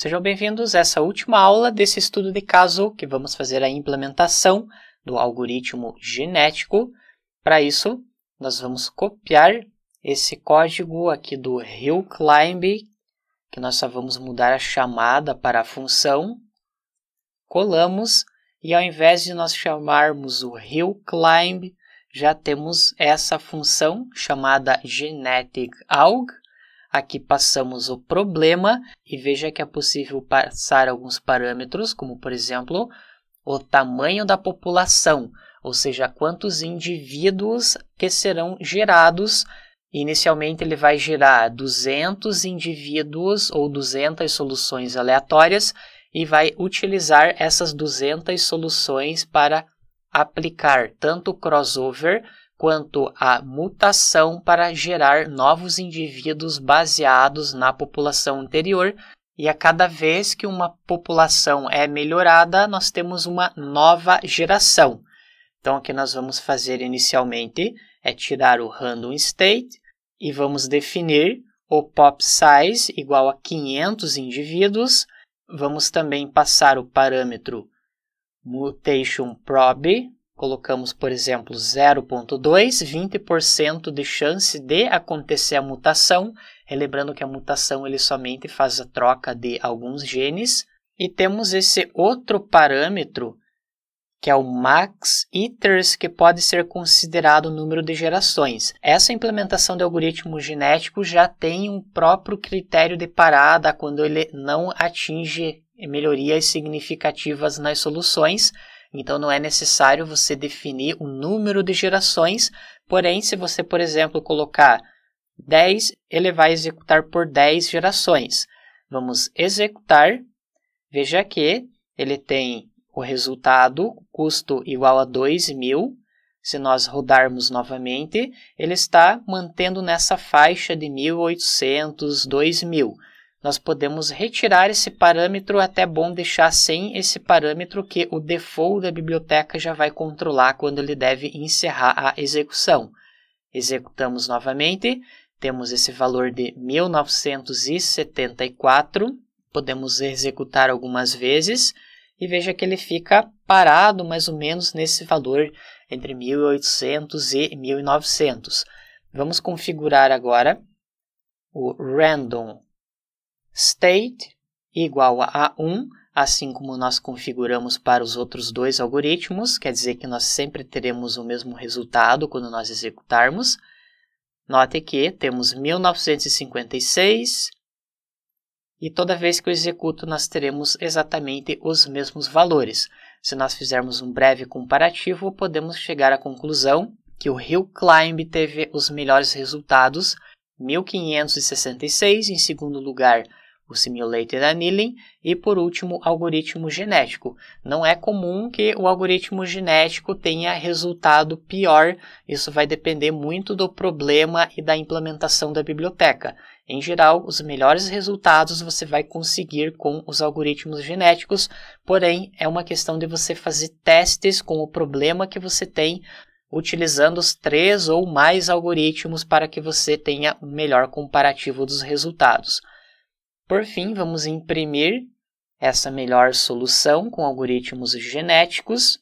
Sejam bem-vindos a essa última aula desse estudo de caso que vamos fazer a implementação do algoritmo genético. Para isso, nós vamos copiar esse código aqui do hillclimb, que nós só vamos mudar a chamada para a função, colamos, e ao invés de nós chamarmos o hillclimb, já temos essa função chamada geneticalg, Aqui passamos o problema e veja que é possível passar alguns parâmetros, como por exemplo, o tamanho da população, ou seja, quantos indivíduos que serão gerados. Inicialmente ele vai gerar 200 indivíduos ou 200 soluções aleatórias e vai utilizar essas 200 soluções para aplicar tanto crossover quanto à mutação para gerar novos indivíduos baseados na população anterior, e a cada vez que uma população é melhorada, nós temos uma nova geração. Então, o que nós vamos fazer inicialmente é tirar o random state e vamos definir o pop size igual a 500 indivíduos. Vamos também passar o parâmetro mutation prob colocamos, por exemplo, 0.2, 20% de chance de acontecer a mutação, relembrando que a mutação ele somente faz a troca de alguns genes, e temos esse outro parâmetro, que é o max iters, que pode ser considerado o número de gerações. Essa implementação de algoritmo genético já tem um próprio critério de parada quando ele não atinge melhorias significativas nas soluções, então não é necessário você definir o número de gerações, porém, se você, por exemplo, colocar 10, ele vai executar por 10 gerações. Vamos executar, veja que ele tem o resultado, custo igual a 2.000. Se nós rodarmos novamente, ele está mantendo nessa faixa de 1.800, 2.000 nós podemos retirar esse parâmetro, até bom deixar sem esse parâmetro que o default da biblioteca já vai controlar quando ele deve encerrar a execução. Executamos novamente, temos esse valor de 1974, podemos executar algumas vezes e veja que ele fica parado mais ou menos nesse valor entre 1800 e 1900. Vamos configurar agora o random state igual a 1, assim como nós configuramos para os outros dois algoritmos, quer dizer que nós sempre teremos o mesmo resultado quando nós executarmos. Note que temos 1956 e toda vez que eu executo nós teremos exatamente os mesmos valores. Se nós fizermos um breve comparativo, podemos chegar à conclusão que o Hill Climb teve os melhores resultados, 1566 em segundo lugar, o Simulated Annealing e, por último, algoritmo genético. Não é comum que o algoritmo genético tenha resultado pior, isso vai depender muito do problema e da implementação da biblioteca. Em geral, os melhores resultados você vai conseguir com os algoritmos genéticos, porém, é uma questão de você fazer testes com o problema que você tem utilizando os três ou mais algoritmos para que você tenha um melhor comparativo dos resultados. Por fim, vamos imprimir essa melhor solução com algoritmos genéticos.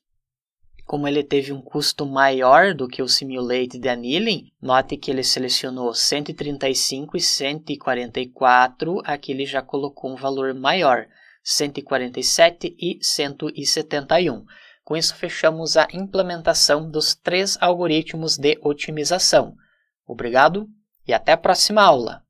Como ele teve um custo maior do que o Simulate de Anilin, note que ele selecionou 135 e 144, aqui ele já colocou um valor maior, 147 e 171. Com isso, fechamos a implementação dos três algoritmos de otimização. Obrigado e até a próxima aula!